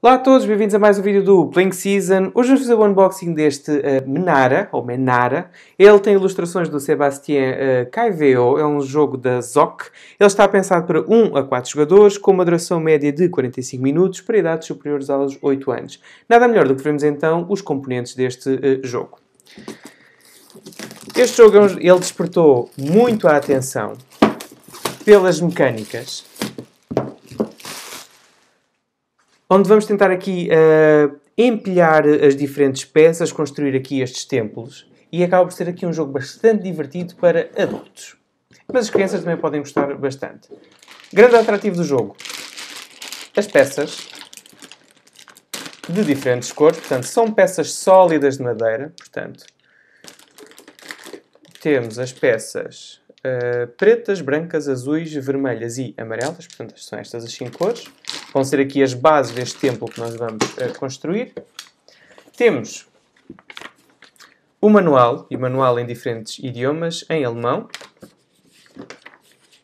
Olá a todos, bem-vindos a mais um vídeo do Playing Season. Hoje vamos fazer o unboxing deste uh, Menara, ou Menara. Ele tem ilustrações do Sebastien uh, eh, Caiveo, é um jogo da ZOC. Ele está pensado para 1 a 4 jogadores, com uma duração média de 45 minutos, para idades superiores aos 8 anos. Nada melhor do que vermos então os componentes deste uh, jogo. Este jogo é ele despertou muito a atenção pelas mecânicas onde vamos tentar aqui uh, empilhar as diferentes peças, construir aqui estes templos, e acaba por ser aqui um jogo bastante divertido para adultos. Mas as crianças também podem gostar bastante. Grande atrativo do jogo: as peças de diferentes cores, portanto, são peças sólidas de madeira, portanto, temos as peças uh, pretas, brancas, azuis, vermelhas e amarelas, portanto, são estas as 5 cores vão ser aqui as bases deste templo que nós vamos uh, construir. Temos o manual, e o manual em diferentes idiomas, em alemão.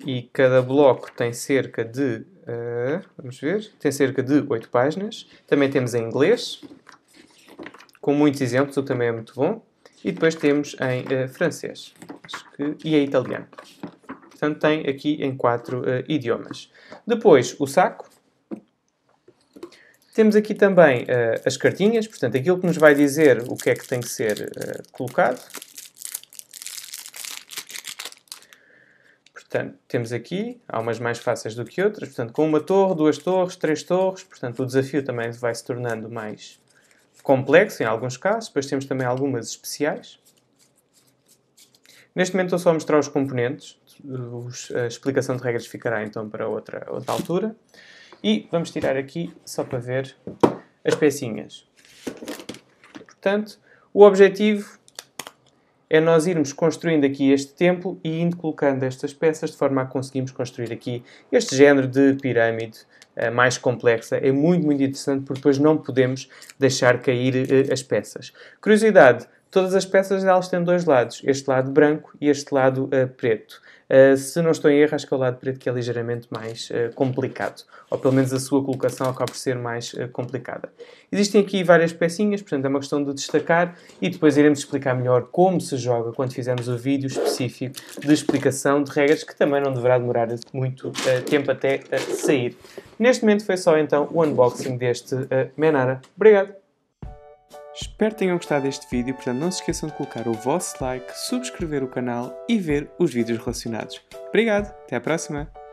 E cada bloco tem cerca de. Uh, vamos ver? Tem cerca de 8 páginas. Também temos em inglês, com muitos exemplos, o que também é muito bom. E depois temos em uh, francês que, e em italiano. Portanto, tem aqui em quatro uh, idiomas. Depois, o saco, temos aqui também uh, as cartinhas, portanto, aquilo que nos vai dizer o que é que tem que ser uh, colocado. Portanto, temos aqui, há umas mais fáceis do que outras, portanto, com uma torre, duas torres, três torres, portanto, o desafio também vai se tornando mais complexo em alguns casos, depois temos também algumas especiais. Neste momento estou só a mostrar os componentes, a explicação de regras ficará então para outra, outra altura. E vamos tirar aqui, só para ver, as pecinhas. Portanto, o objetivo é nós irmos construindo aqui este templo e indo colocando estas peças de forma a conseguirmos construir aqui este género de pirâmide eh, mais complexa. É muito, muito interessante porque depois não podemos deixar cair eh, as peças. Curiosidade, Todas as peças elas têm dois lados, este lado branco e este lado uh, preto. Uh, se não estou em erro, acho que é o lado preto que é ligeiramente mais uh, complicado, ou pelo menos a sua colocação acaba por ser mais uh, complicada. Existem aqui várias pecinhas, portanto é uma questão de destacar e depois iremos explicar melhor como se joga quando fizermos o vídeo específico de explicação de regras, que também não deverá demorar muito tempo até sair. Neste momento foi só então o unboxing deste Menara. Obrigado! Espero que tenham gostado deste vídeo, portanto não se esqueçam de colocar o vosso like, subscrever o canal e ver os vídeos relacionados. Obrigado, até à próxima!